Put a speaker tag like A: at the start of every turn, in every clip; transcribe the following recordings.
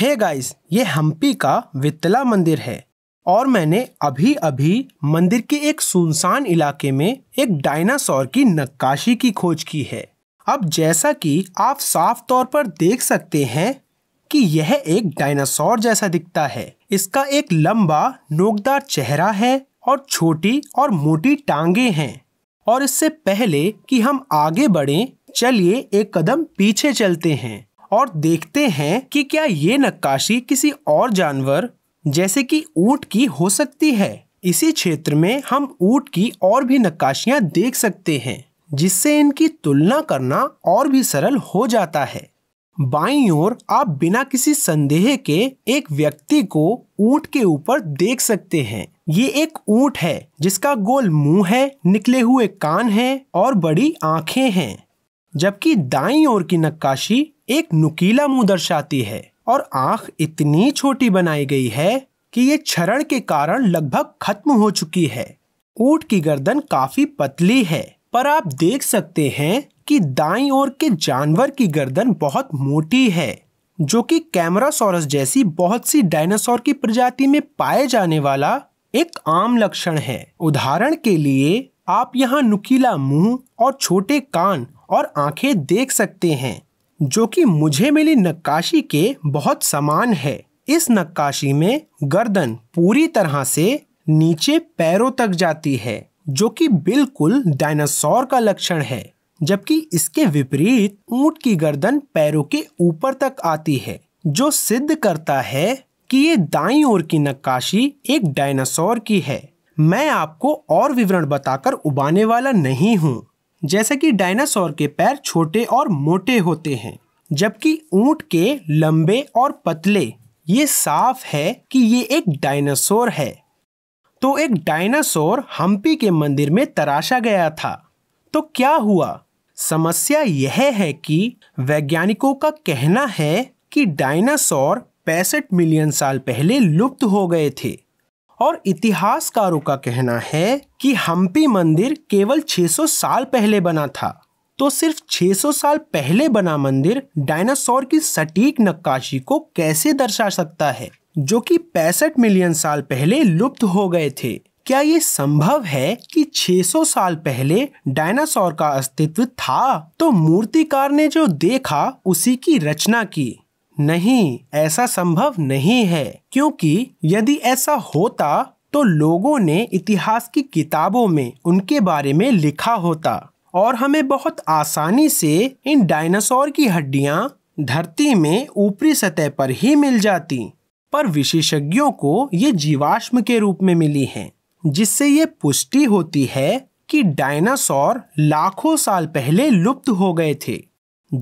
A: हे hey guys ये हम्पी का वित्तला मंदिर है और मैंने अभी अभी मंदिर के एक सुनसान इलाके में एक डायनासोर की नक्काशी की खोज की है अब जैसा कि आप साफ तौर पर देख सकते हैं कि यह एक डायनासोर जैसा दिखता है इसका एक लंबा नोकदार चेहरा है और छोटी और मोटी टांगे हैं और इससे पहले कि हम आगे बढ़ें चलिए एक कदम पीछे चलते हैं और देखते हैं कि क्या ये नक्काशी किसी और जानवर जैसे कि ऊंट की हो सकती है इसी क्षेत्र में हम ऊंट की और भी नक्काशियाँ देख सकते हैं जिससे इनकी तुलना करना और भी सरल हो जाता है बाई ओर आप बिना किसी संदेह के एक व्यक्ति को ऊंट के ऊपर देख सकते हैं ये एक ऊंट है जिसका गोल मुंह है निकले हुए कान हैं और बड़ी आंखें हैं जबकि दाई ओर की नक्काशी एक नुकीला मुंह दर्शाती है और आंख इतनी छोटी बनाई गई है कि ये क्षरण के कारण लगभग खत्म हो चुकी है ऊट की गर्दन काफी पतली है पर आप देख सकते हैं कि दाई ओर के जानवर की गर्दन बहुत मोटी है जो कि कैमरासोरस जैसी बहुत सी डायनासोर की प्रजाति में पाए जाने वाला एक आम लक्षण है उदाहरण के लिए आप यहाँ नुकीला मुंह और छोटे कान और आंखें देख सकते हैं जो कि मुझे मिली नक्काशी के बहुत समान है इस नक्काशी में गर्दन पूरी तरह से नीचे पैरों तक जाती है जो कि बिल्कुल डायनासोर का लक्षण है जबकि इसके विपरीत ऊंट की गर्दन पैरों के ऊपर तक आती है जो सिद्ध करता है कि ये दाई ओर की नक्काशी एक डायनासोर की है मैं आपको और विवरण बताकर उबाने वाला नहीं हूँ जैसे कि डायनासोर के पैर छोटे और मोटे होते हैं जबकि ऊंट के लंबे और पतले ये साफ है कि ये एक डायनासोर है तो एक डायनासोर हम्पी के मंदिर में तराशा गया था तो क्या हुआ समस्या यह है कि वैज्ञानिकों का कहना है कि डायनासोर पैंसठ मिलियन साल पहले लुप्त हो गए थे और इतिहासकारों का कहना है कि हम्पी मंदिर केवल 600 साल पहले बना था तो सिर्फ 600 साल पहले बना मंदिर डायनासोर की सटीक नक्काशी को कैसे दर्शा सकता है जो कि पैंसठ मिलियन साल पहले लुप्त हो गए थे क्या ये संभव है कि 600 साल पहले डायनासोर का अस्तित्व था तो मूर्तिकार ने जो देखा उसी की रचना की नहीं ऐसा संभव नहीं है क्योंकि यदि ऐसा होता तो लोगों ने इतिहास की किताबों में उनके बारे में लिखा होता और हमें बहुत आसानी से इन डायनासोर की हड्डियां धरती में ऊपरी सतह पर ही मिल जाती पर विशेषज्ञों को ये जीवाश्म के रूप में मिली हैं जिससे ये पुष्टि होती है कि डायनासोर लाखों साल पहले लुप्त हो गए थे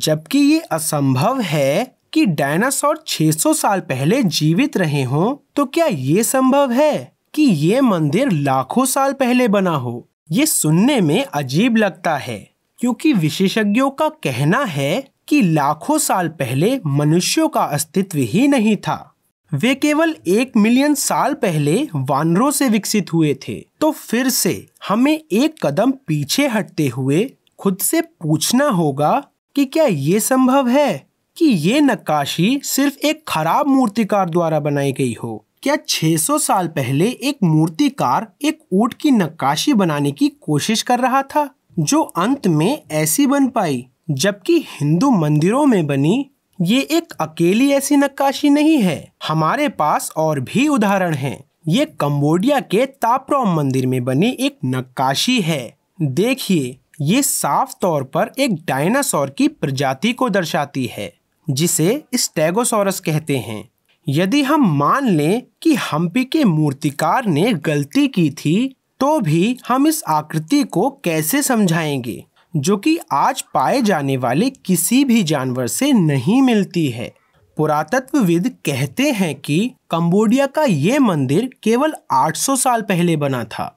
A: जबकि ये असंभव है कि डायनासोर 600 साल पहले जीवित रहे हों तो क्या ये संभव है कि ये मंदिर लाखों साल पहले बना हो ये सुनने में अजीब लगता है क्योंकि विशेषज्ञों का कहना है कि लाखों साल पहले मनुष्यों का अस्तित्व ही नहीं था वे केवल एक मिलियन साल पहले वानरों से विकसित हुए थे तो फिर से हमें एक कदम पीछे हटते हुए खुद से पूछना होगा कि क्या ये संभव है कि ये नक्काशी सिर्फ एक खराब मूर्तिकार द्वारा बनाई गई हो क्या 600 साल पहले एक मूर्तिकार एक ऊट की नक्काशी बनाने की कोशिश कर रहा था जो अंत में ऐसी बन पाई जबकि हिंदू मंदिरों में बनी ये एक अकेली ऐसी नक्काशी नहीं है हमारे पास और भी उदाहरण हैं। ये कम्बोडिया के ताप्रोम मंदिर में बनी एक नक्काशी है देखिए ये साफ तौर पर एक डायनासोर की प्रजाति को दर्शाती है जिसे स्टेगोसोरस कहते हैं यदि हम मान लें कि हम्पी के मूर्तिकार ने गलती की थी तो भी हम इस आकृति को कैसे समझाएंगे जो कि आज पाए जाने वाले किसी भी जानवर से नहीं मिलती है पुरातत्वविद कहते हैं कि कंबोडिया का ये मंदिर केवल 800 साल पहले बना था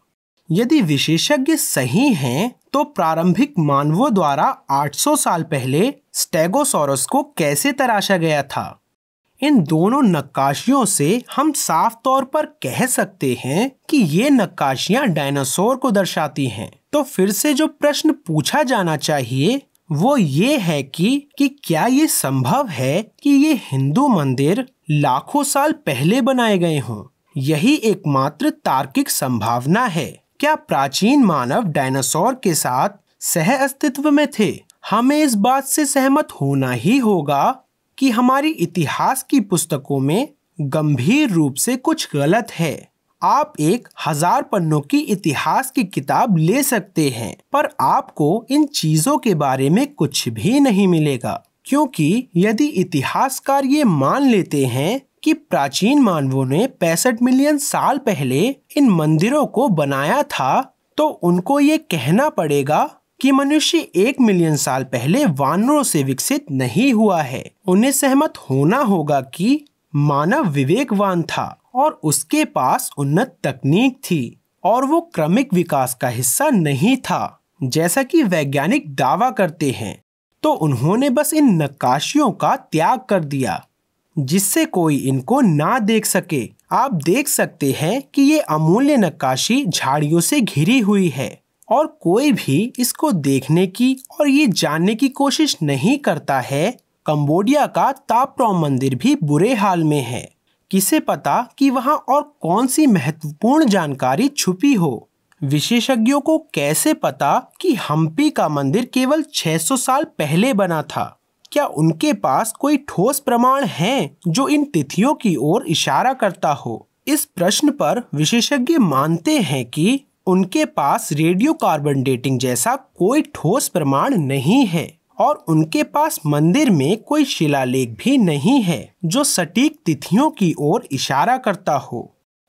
A: यदि विशेषज्ञ सही हैं तो प्रारंभिक मानवों द्वारा 800 साल पहले स्टेगोसोरस को कैसे तराशा गया था इन दोनों नक्काशियों से हम साफ तौर पर कह सकते हैं कि ये नक्काशियां डायनासोर को दर्शाती हैं तो फिर से जो प्रश्न पूछा जाना चाहिए वो ये है कि कि क्या ये संभव है कि ये हिंदू मंदिर लाखों साल पहले बनाए गए हों यही एकमात्र तार्किक संभावना है क्या प्राचीन मानव डायनासोर के साथ सह अस्तित्व में थे हमें इस बात से सहमत होना ही होगा कि हमारी इतिहास की पुस्तकों में गंभीर रूप से कुछ गलत है आप एक हजार पन्नों की इतिहास की किताब ले सकते हैं पर आपको इन चीजों के बारे में कुछ भी नहीं मिलेगा क्योंकि यदि इतिहासकार ये मान लेते हैं कि प्राचीन मानवों ने पैंसठ मिलियन साल पहले इन मंदिरों को बनाया था तो उनको ये कहना पड़ेगा कि मनुष्य एक मिलियन साल पहले वानरों से विकसित नहीं हुआ है उन्हें सहमत होना होगा कि मानव विवेकवान था और उसके पास उन्नत तकनीक थी और वो क्रमिक विकास का हिस्सा नहीं था जैसा कि वैज्ञानिक दावा करते हैं तो उन्होंने बस इन नक्काशियों का त्याग कर दिया जिससे कोई इनको ना देख सके आप देख सकते हैं कि ये अमूल्य नक्काशी झाड़ियों से घिरी हुई है और कोई भी इसको देखने की और ये जानने की कोशिश नहीं करता है कंबोडिया का ताप्रॉम मंदिर भी बुरे हाल में है किसे पता कि वहाँ और कौन सी महत्वपूर्ण जानकारी छुपी हो विशेषज्ञों को कैसे पता कि हम्पी का मंदिर केवल 600 साल पहले बना था क्या उनके पास कोई ठोस प्रमाण है जो इन तिथियों की ओर इशारा करता हो इस प्रश्न पर विशेषज्ञ मानते हैं कि उनके पास रेडियो कार्बन डेटिंग जैसा कोई ठोस प्रमाण नहीं है और उनके पास मंदिर में कोई शिलालेख भी नहीं है जो सटीक तिथियों की ओर इशारा करता हो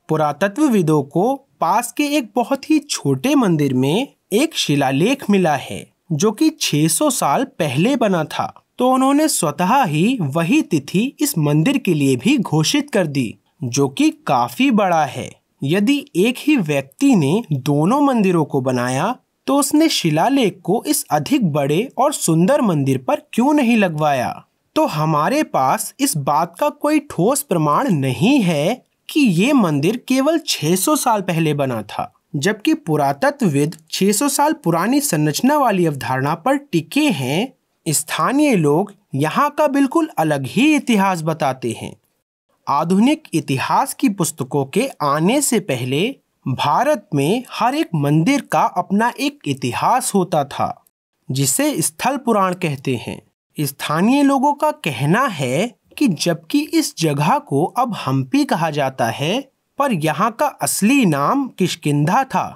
A: पुरातत्वविदों को पास के एक बहुत ही छोटे मंदिर में एक शिलालेख मिला है जो कि 600 साल पहले बना था तो उन्होंने स्वतः ही वही तिथि इस मंदिर के लिए भी घोषित कर दी जो कि काफी बड़ा है यदि एक ही व्यक्ति ने दोनों मंदिरों को बनाया तो उसने शिलालेख को इस अधिक बड़े और सुंदर मंदिर पर क्यों नहीं लगवाया तो हमारे पास इस बात का कोई ठोस प्रमाण नहीं है कि ये मंदिर केवल 600 साल पहले बना था जबकि पुरातत्वविद 600 साल पुरानी संरचना वाली अवधारणा पर टिके हैं स्थानीय लोग यहाँ का बिल्कुल अलग ही इतिहास बताते हैं आधुनिक इतिहास की पुस्तकों के आने से पहले भारत में हर एक मंदिर का अपना एक इतिहास होता था जिसे स्थल पुराण कहते हैं स्थानीय लोगों का कहना है कि जबकि इस जगह को अब हम्पी कहा जाता है पर यहाँ का असली नाम किशकिंधा था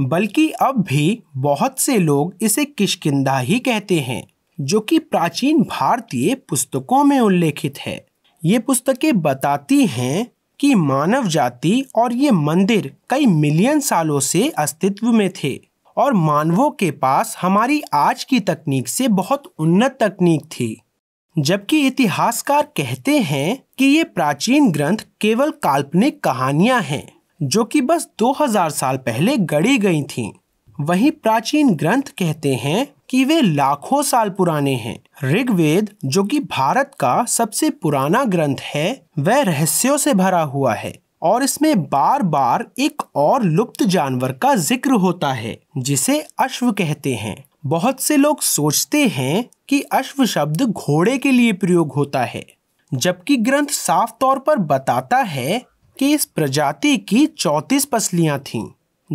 A: बल्कि अब भी बहुत से लोग इसे किशकिंधा ही कहते हैं जो कि प्राचीन भारतीय पुस्तकों में उल्लेखित है ये पुस्तकें बताती हैं कि मानव जाति और ये मंदिर कई मिलियन सालों से अस्तित्व में थे और मानवों के पास हमारी आज की तकनीक से बहुत उन्नत तकनीक थी जबकि इतिहासकार कहते हैं कि ये प्राचीन ग्रंथ केवल काल्पनिक कहानियां हैं जो कि बस 2000 साल पहले गढ़ी गई थीं। वहीं प्राचीन ग्रंथ कहते हैं कि वे लाखों साल पुराने हैं ऋग्वेद जो कि भारत का सबसे पुराना ग्रंथ है वह रहस्यों से भरा हुआ है और इसमें बार बार एक और लुप्त जानवर का जिक्र होता है जिसे अश्व कहते हैं बहुत से लोग सोचते हैं कि अश्व शब्द घोड़े के लिए प्रयोग होता है जबकि ग्रंथ साफ तौर पर बताता है कि इस प्रजाति की चौंतीस पसलियां थीं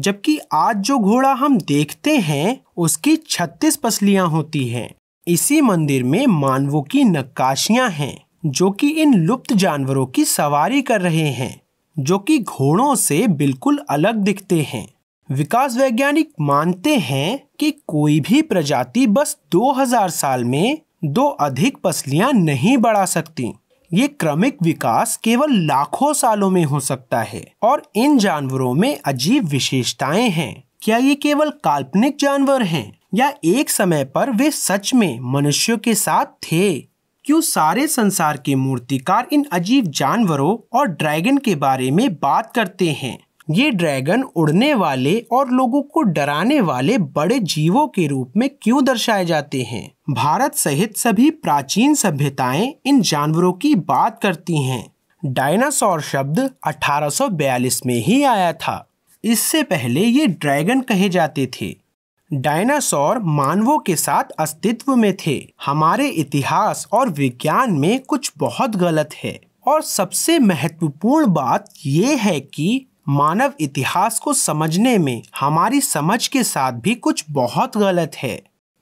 A: जबकि आज जो घोड़ा हम देखते हैं उसकी 36 पसलियां होती हैं इसी मंदिर में मानवों की नक्काशियां हैं जो कि इन लुप्त जानवरों की सवारी कर रहे हैं जो कि घोड़ों से बिल्कुल अलग दिखते हैं विकास वैज्ञानिक मानते हैं कि कोई भी प्रजाति बस 2000 साल में दो अधिक पसलियां नहीं बढ़ा सकती ये क्रमिक विकास केवल लाखों सालों में हो सकता है और इन जानवरों में अजीब विशेषताएं हैं क्या ये केवल काल्पनिक जानवर हैं या एक समय पर वे सच में मनुष्यों के साथ थे क्यों सारे संसार के मूर्तिकार इन अजीब जानवरों और ड्रैगन के बारे में बात करते हैं ये ड्रैगन उड़ने वाले और लोगों को डराने वाले बड़े जीवों के रूप में क्यों दर्शाए जाते हैं भारत सहित सभी प्राचीन सभ्यताएं इन जानवरों की बात करती हैं डायनासोर शब्द 1842 में ही आया था इससे पहले ये ड्रैगन कहे जाते थे डायनासोर मानवों के साथ अस्तित्व में थे हमारे इतिहास और विज्ञान में कुछ बहुत गलत है और सबसे महत्वपूर्ण बात यह है कि मानव इतिहास को समझने में हमारी समझ के साथ भी कुछ बहुत गलत है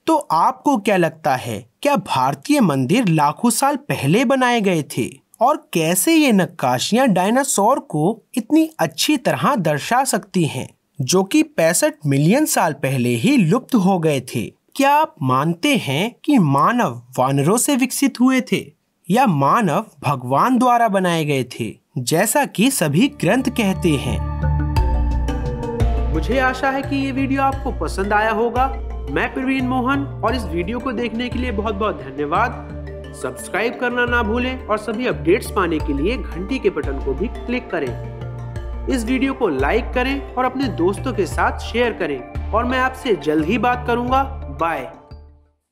A: तो आपको क्या लगता है क्या भारतीय मंदिर लाखों साल पहले बनाए गए थे और कैसे ये नक्काशियां डायनासोर को इतनी अच्छी तरह दर्शा सकती हैं जो कि पैंसठ मिलियन साल पहले ही लुप्त हो गए थे क्या आप मानते हैं कि मानव वानरों से विकसित हुए थे या मानव भगवान द्वारा बनाए गए थे जैसा कि सभी ग्रंथ कहते हैं मुझे आशा है कि ये वीडियो आपको पसंद आया होगा मैं प्रवीण मोहन और इस वीडियो को देखने के लिए बहुत बहुत धन्यवाद सब्सक्राइब करना ना भूलें और सभी अपडेट्स पाने के लिए घंटी के बटन को भी क्लिक करें इस वीडियो को लाइक करें और अपने दोस्तों के साथ शेयर करें और मैं आपसे जल्द ही बात करूंगा बाय